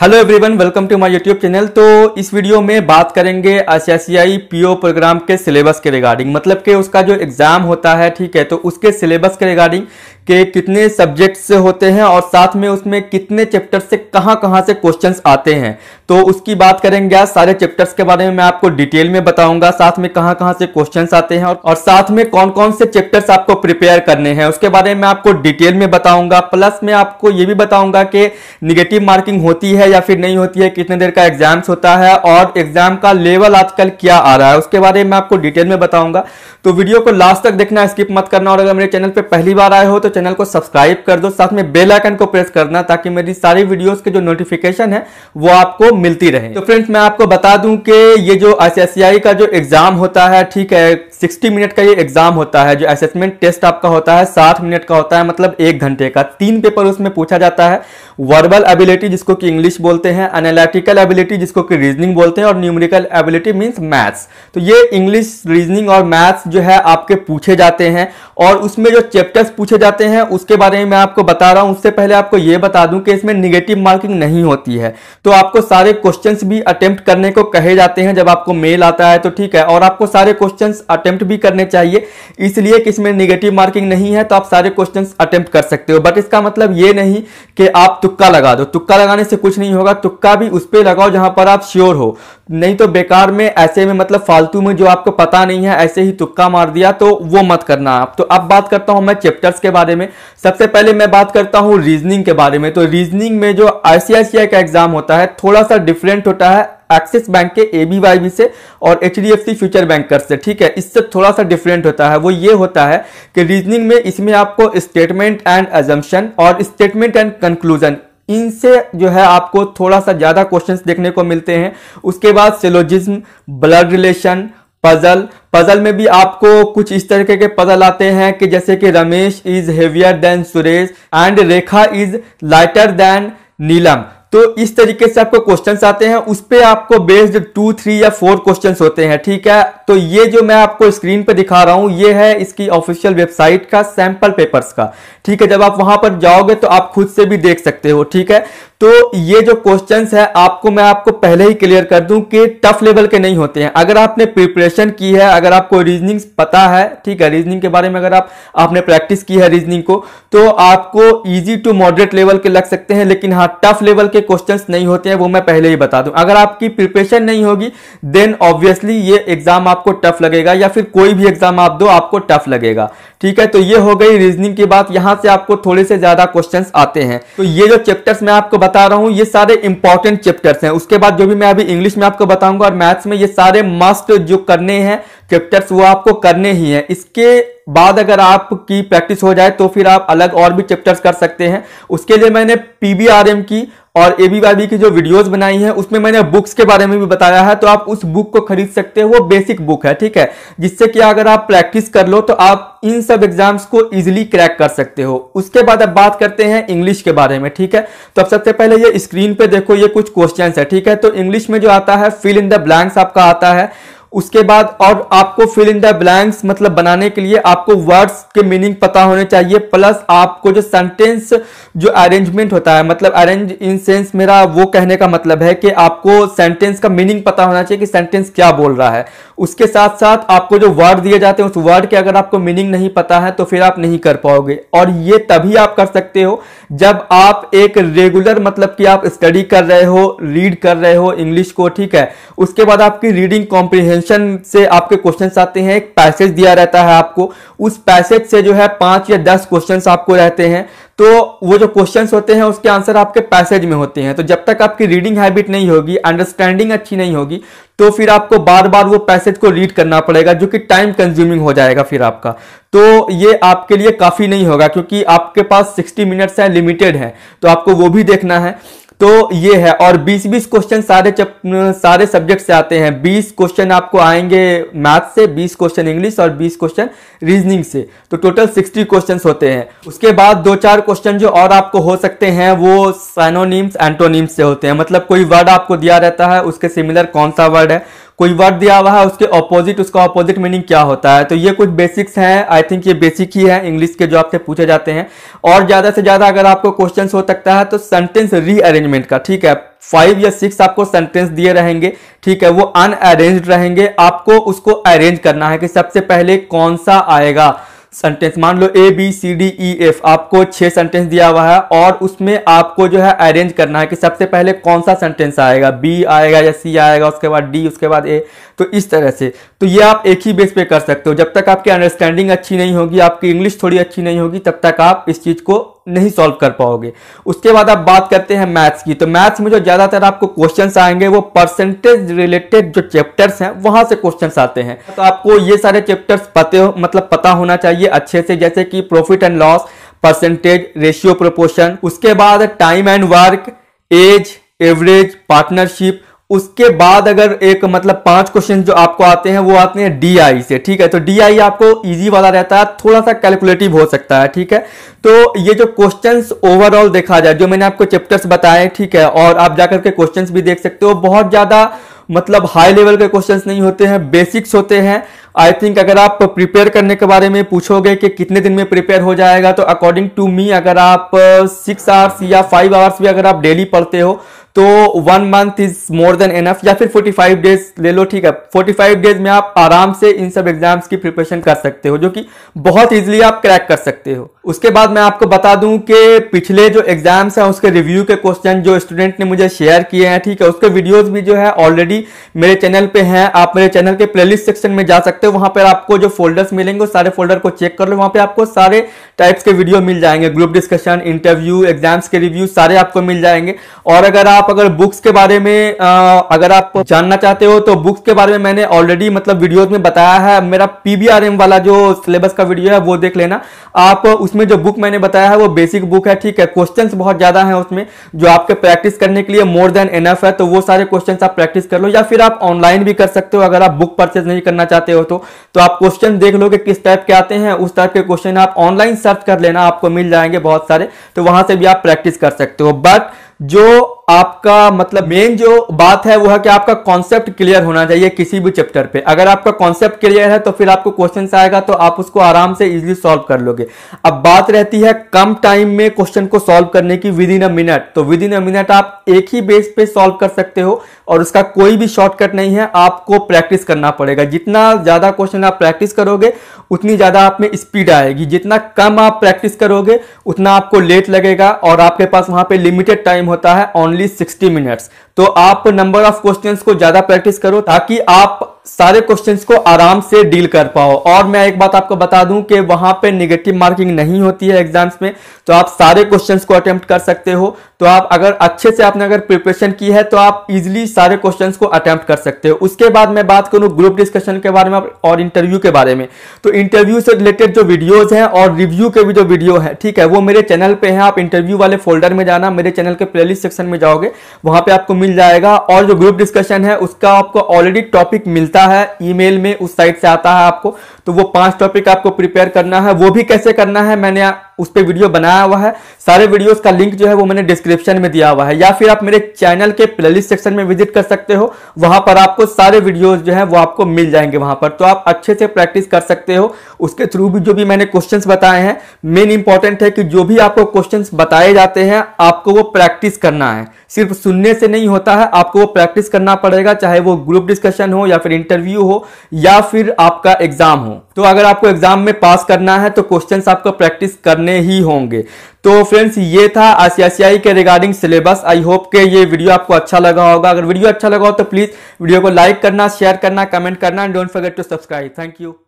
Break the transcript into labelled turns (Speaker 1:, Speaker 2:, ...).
Speaker 1: hello everyone welcome to my YouTube channel तो इस video में बात करेंगे आईसीआईसीआई पीओ प्रोग्राम के सिलेबस के रिगार्डिंग मतलब कि उसका जो एग्ज़ाम होता है ठीक है तो उसके सिलेबस के रिगार्डिंग के कितने सब्जेक्ट्स होते हैं और साथ में उसमें कितने चैप्टर से कहाँ कहाँ से क्वेश्चंस आते हैं तो उसकी बात करेंगे आज सारे चैप्टर्स के बारे में मैं आपको डिटेल में बताऊंगा साथ में कहाँ कहाँ से क्वेश्चंस आते हैं और साथ में कौन कौन से चैप्टर्स आपको प्रिपेयर करने हैं उसके बारे में आपको डिटेल में बताऊंगा प्लस मैं आपको ये भी बताऊंगा कि निगेटिव मार्किंग होती है है या फिर नहीं होती है कितने देर का एग्जाम्स होता है और एग्जाम का लेवल आजकल क्या आ रहा है उसके बारे में आपको डिटेल में बताऊंगा तो वीडियो को लास्ट तक देखना स्किप मत करना और अगर मेरे चैनल पर पहली बार आए हो तो चैनल को सब्सक्राइब कर दो साथ में बेलाइकन को प्रेस करना ताकि मेरी सारी वीडियोस के जो नोटिफिकेशन है वो आपको मिलती रहे तो फ्रेंड्स मैं आपको बता दूं कि ये जो एस का जो एग्जाम होता है ठीक है 60 मिनट का ये एग्जाम होता है जो असेसमेंट टेस्ट आपका होता है 60 मिनट का होता है मतलब एक घंटे का तीन पेपर उसमें पूछा जाता है वर्बल एबिलिटी जिसको कि इंग्लिश इंग्लिश बोलते हैं एनालिटिकल एबिलिटी जिसको कि रीजनिंग बोलते हैं और न्यूमेरिकल एबिलिटी मीन्स मैथ्स तो ये इंग्लिश रीजनिंग और मैथ्स जो है आपके पूछे जाते हैं और उसमें जो चैप्टर्स पूछे जाते हैं उसके बारे में मैं आपको बता रहा हूँ उससे पहले आपको ये बता दूँ कि इसमें निगेटिव मार्किंग नहीं होती है तो आपको सारे क्वेश्चन भी अटैम्प्ट करने को कहे जाते हैं जब आपको मेल आता है तो ठीक है और आपको सारे क्वेश्चन अटैम्प्ट भी करने चाहिए इसलिए कि इसमें निगेटिव मार्किंग नहीं है तो आप सारे क्वेश्चन अटैम्प्ट कर सकते हो बट इसका मतलब ये नहीं कि आप तुक्का लगा दो तुक्का लगाने से कुछ नहीं होगा तुक्का भी उस पर लगाओ जहां पर आप श्योर हो नहीं तो बेकार में ऐसे में मतलब फालतू में जो आपको पता नहीं है ऐसे ही तुक्का मार दिया तो वो मत करना आप तो अब बात करता हूं मैं चैप्टर्स के बारे में सबसे पहले मैं बात करता हूं रीजनिंग के बारे में तो रीजनिंग में जो आईसीआईसीआई का एग्जाम होता है थोड़ा सा डिफरेंट होता है एक्सिस बैंक के ए से और एच फ्यूचर बैंकर से ठीक है इससे थोड़ा सा डिफरेंट होता है वो ये होता है कि रीजनिंग में इसमें आपको स्टेटमेंट एंड एजम्पन और स्टेटमेंट एंड कंक्लूजन इनसे जो है आपको थोड़ा सा ज़्यादा क्वेश्चंस देखने को मिलते हैं उसके बाद syllogism blood relation puzzle puzzle में भी आपको कुछ इस तरीके के पजल आते हैं कि जैसे कि Ramesh is heavier than Suresh and Rekha is lighter than Neelam तो इस तरीके से आपको क्वेश्चन आते हैं उस पर आपको बेस्ड टू थ्री या फोर क्वेश्चन होते हैं ठीक है तो ये जो मैं आपको स्क्रीन पर दिखा रहा हूं ये है इसकी ऑफिशियल वेबसाइट का सैंपल पेपर्स का ठीक है जब आप वहां पर जाओगे तो आप खुद से भी देख सकते हो ठीक है तो ये जो क्वेश्चंस है आपको मैं आपको पहले ही क्लियर कर दूं कि टफ लेवल के नहीं होते हैं अगर आपने प्रिपरेशन की है अगर आपको रीजनिंग पता है ठीक है रीजनिंग के बारे में अगर आप आपने प्रैक्टिस की है रीजनिंग को तो आपको इजी टू मॉडरेट लेवल के लग सकते हैं लेकिन हाँ टफ लेवल के क्वेश्चन नहीं होते हैं वो मैं पहले ही बता दूं अगर आपकी प्रिपरेशन नहीं होगी देन ऑब्वियसली ये एग्जाम आपको टफ लगेगा या फिर कोई भी एग्जाम आप दो आपको टफ लगेगा ठीक है तो ये हो गई रीजनिंग की बात यहां से आपको थोड़े से ज्यादा क्वेश्चन आते हैं तो ये जो चैप्टर्स मैं आपको बता रहा हूं ये सारे इंपॉर्टेंट चैप्टर्स हैं उसके बाद जो भी मैं अभी इंग्लिश में आपको बताऊंगा और मैथ्स में ये सारे मस्ट जो करने हैं चैप्टर्स वो आपको करने ही हैं इसके बाद अगर आपकी प्रैक्टिस हो जाए तो फिर आप अलग और भी चैप्टर्स कर सकते हैं उसके लिए मैंने पीबीआरएम की और ए बी वाई बी की जो वीडियोस बनाई है उसमें मैंने बुक्स के बारे में भी बताया है तो आप उस बुक को खरीद सकते हो वो बेसिक बुक है ठीक है जिससे कि अगर आप प्रैक्टिस कर लो तो आप इन सब एग्जाम्स को इजीली क्रैक कर सकते हो उसके बाद अब बात करते हैं इंग्लिश के बारे में ठीक है तो अब सबसे पहले ये स्क्रीन पे देखो ये कुछ क्वेश्चन है ठीक है तो इंग्लिश में जो आता है फिल इन द ब्लैंक्स आपका आता है उसके बाद और आपको फिल इन द ब्लैंक्स मतलब बनाने के लिए आपको वर्ड्स के मीनिंग पता होने चाहिए प्लस आपको जो सेंटेंस जो अरेंजमेंट होता है मतलब अरेंज इन सेंस मेरा वो कहने का मतलब है कि आपको सेंटेंस का मीनिंग पता होना चाहिए कि सेंटेंस क्या बोल रहा है उसके साथ साथ आपको जो वर्ड दिए जाते हैं उस वर्ड के अगर आपको मीनिंग नहीं पता है तो फिर आप नहीं कर पाओगे और ये तभी आप कर सकते हो जब आप एक रेगुलर मतलब कि आप स्टडी कर रहे हो रीड कर रहे हो इंग्लिश को ठीक है उसके बाद आपकी रीडिंग कॉम्प्रीहेंस सेंशन से आपके क्वेश्चन आते हैं एक पैसेज दिया रहता है आपको उस पैसेज से जो है पांच या दस क्वेश्चन आपको रहते हैं तो वो जो क्वेश्चंस होते हैं उसके आंसर आपके पैसेज में होते हैं तो जब तक आपकी रीडिंग हैबिट नहीं होगी अंडरस्टैंडिंग अच्छी नहीं होगी तो फिर आपको बार बार वो पैसेज को रीड करना पड़ेगा जो कि टाइम कंज्यूमिंग हो जाएगा फिर आपका तो ये आपके लिए काफ़ी नहीं होगा क्योंकि आपके पास 60 मिनट्स हैं लिमिटेड है तो आपको वो भी देखना है तो ये है और 20 20 क्वेश्चन सारे सारे सब्जेक्ट से आते हैं 20 क्वेश्चन आपको आएंगे मैथ से 20 क्वेश्चन इंग्लिश और 20 क्वेश्चन रीजनिंग से तो टोटल 60 क्वेश्चन होते हैं उसके बाद दो चार क्वेश्चन जो और आपको हो सकते हैं वो साइनोनिम्स एंटोनिम्स से होते हैं मतलब कोई वर्ड आपको दिया रहता है उसके सिमिलर कौन सा वर्ड है कोई वर्ड दिया हुआ है उसके ऑपोजिट उसका ऑपोजिट मीनिंग क्या होता है तो ये कुछ बेसिक्स हैं आई थिंक ये बेसिक ही है इंग्लिश के जो आपसे पूछे जाते हैं और ज़्यादा से ज़्यादा अगर आपको क्वेश्चन हो सकता है तो सेंटेंस रीअरेंजमेंट का ठीक है फाइव या सिक्स आपको सेंटेंस दिए रहेंगे ठीक है वो अनअरेंज रहेंगे आपको उसको अरेंज करना है कि सबसे पहले कौन सा आएगा सेंटेंस मान लो A B C D E F आपको छः सेंटेंस दिया हुआ है और उसमें आपको जो है अरेंज करना है कि सबसे पहले कौन सा सेंटेंस आएगा बी आएगा या सी आएगा उसके बाद डी उसके बाद ए तो इस तरह से तो ये आप एक ही बेस पे कर सकते हो जब तक आपकी अंडरस्टैंडिंग अच्छी नहीं होगी आपकी इंग्लिश थोड़ी अच्छी नहीं होगी तब तक आप इस चीज़ को नहीं सॉल्व कर पाओगे उसके बाद आप बात करते हैं मैथ्स की तो मैथ्स में जो ज़्यादातर आपको क्वेश्चन आएंगे वो परसेंटेज रिलेटेड जो चैप्टर्स हैं वहां से क्वेश्चन आते हैं तो आपको ये सारे चैप्टर्स पते हो मतलब पता होना चाहिए अच्छे से जैसे कि profit and loss percentage ratio proportion उसके बाद time and work age average partnership उसके बाद अगर एक मतलब पांच क्वेश्चन जो आपको आते हैं वो आते हैं डी से ठीक है तो डी आपको इजी वाला रहता है थोड़ा सा कैलकुलेटिव हो सकता है ठीक है तो ये जो क्वेश्चंस ओवरऑल देखा जाए जो मैंने आपको चैप्टर्स बताए ठीक है और आप जाकर के क्वेश्चंस भी देख सकते हो बहुत ज्यादा मतलब हाई लेवल के क्वेश्चन नहीं होते हैं बेसिक्स होते हैं आई थिंक अगर आप प्रिपेयर करने के बारे में पूछोगे कि कितने दिन में प्रिपेयर हो जाएगा तो अकॉर्डिंग टू मी अगर आप सिक्स आवर्स या फाइव आवर्स भी अगर आप डेली पढ़ते हो तो one month is more than enough या फिर 45 डेज ले लो ठीक है 45 डेज में आप आराम से इन सब एग्जाम्स की प्रिपरेशन कर सकते हो जो कि बहुत ईजिली आप क्रैक कर सकते हो उसके बाद मैं आपको बता दूं कि पिछले जो एग्जाम्स हैं उसके रिव्यू के क्वेश्चन जो स्टूडेंट ने मुझे शेयर किए हैं ठीक है उसके वीडियोस भी जो है ऑलरेडी मेरे चैनल पे हैं आप मेरे चैनल के प्लेलिस्ट सेक्शन में जा सकते हो वहां पर आपको जो फोल्डर्स मिलेंगे सारे फोल्डर को चेक कर लो वहां पर आपको सारे टाइप्स के वीडियो मिल जाएंगे ग्रुप डिस्कशन इंटरव्यू एग्जाम्स के रिव्यू सारे आपको मिल जाएंगे और अगर आप अगर बुक्स के बारे में अगर आप जानना चाहते हो तो बुक्स के बारे में मैंने ऑलरेडी मतलब वीडियोज में बताया है मेरा पीबीआरएम वाला जो सिलेबस का वीडियो है वो देख लेना आप उस उसमें जो बुक मैंने बताया है वो बेसिक बुक है ठीक है क्वेश्चन बहुत ज़्यादा है उसमें जो आपके प्रैक्टिस करने के लिए मोर देन एनफ है तो वो सारे क्वेश्चन आप प्रैक्टिस कर लो या फिर आप ऑनलाइन भी कर सकते हो अगर आप बुक परचेज नहीं करना चाहते हो तो, तो आप क्वेश्चन देख लो कि किस टाइप के आते हैं उस टाइप के क्वेश्चन आप ऑनलाइन सर्च कर लेना आपको मिल जाएंगे बहुत सारे तो वहां से भी आप प्रैक्टिस कर सकते हो बट जो आपका मतलब मेन जो बात है वो है कि आपका कॉन्सेप्ट क्लियर होना चाहिए किसी भी चैप्टर पे अगर आपका कॉन्सेप्ट क्लियर है तो फिर आपको क्वेश्चन आएगा तो आप उसको आराम से इजीली सॉल्व कर लोगे अब बात रहती है कम टाइम में क्वेश्चन को सॉल्व करने की विद इन अ मिनट तो विद इन अ मिनट आप एक ही बेस पे सॉल्व कर सकते हो और उसका कोई भी शॉर्टकट नहीं है आपको प्रैक्टिस करना पड़ेगा जितना ज्यादा क्वेश्चन आप प्रैक्टिस करोगे उतनी ज़्यादा आप में स्पीड आएगी जितना कम आप प्रैक्टिस करोगे उतना आपको लेट लगेगा और आपके पास वहाँ पे लिमिटेड टाइम होता है ओनली 60 मिनट्स तो आप नंबर ऑफ क्वेश्चंस को ज़्यादा प्रैक्टिस करो ताकि आप सारे क्वेश्चंस को आराम से डील कर पाओ और मैं एक बात आपको बता दूं कि वहां पे निगेटिव मार्किंग नहीं होती है एग्जाम्स में तो आप सारे क्वेश्चंस को अटेम्प्ट कर सकते हो तो आप अगर अच्छे से आपने अगर प्रिपरेशन की है तो आप इजिली सारे क्वेश्चंस को अटेम्प्ट कर सकते हो उसके बाद मैं बात करूं ग्रुप डिस्कशन के बारे में और इंटरव्यू के बारे में तो इंटरव्यू से रिलेटेड जो वीडियोज हैं और रिव्यू के भी जो वीडियो है ठीक है वो मेरे चैनल पे है आप इंटरव्यू वाले फोल्डर में जाना मेरे चैनल के प्लेलिस्ट सेक्शन में जाओगे वहां पर आपको मिल जाएगा और जो ग्रुप डिस्कशन है उसका आपको ऑलरेडी टॉपिक मिलता मिलता है ईमेल में उस साइट से आता है आपको तो वो पांच टॉपिक आपको प्रिपेयर करना है वो भी कैसे करना है मैंने उस पर वीडियो बनाया हुआ है सारे वीडियोस का लिंक जो है वो मैंने डिस्क्रिप्शन में दिया हुआ है या फिर आप मेरे चैनल के प्लेलिस्ट सेक्शन में विजिट कर सकते हो वहां पर आपको सारे वीडियोस जो है वो आपको मिल जाएंगे वहां पर तो आप अच्छे से प्रैक्टिस कर सकते हो उसके थ्रू भी जो भी मैंने क्वेश्चन बताए हैं मेन इंपॉर्टेंट है कि जो भी आपको क्वेश्चन बताए जाते हैं आपको वो प्रैक्टिस करना है सिर्फ सुनने से नहीं होता है आपको वो प्रैक्टिस करना पड़ेगा चाहे वो ग्रुप डिस्कशन हो या फिर इंटरव्यू हो या फिर आपका एग्जाम हो तो अगर आपको एग्जाम में पास करना है तो क्वेश्चन आपको प्रैक्टिस करना करने ही होंगे तो फ्रेंड्स ये था आई के रिगार्डिंग सिलेबस आई होप के ये वीडियो आपको अच्छा लगा होगा अगर वीडियो अच्छा लगा हो तो प्लीज़ वीडियो को लाइक करना शेयर करना कमेंट करना and don't forget to subscribe thank you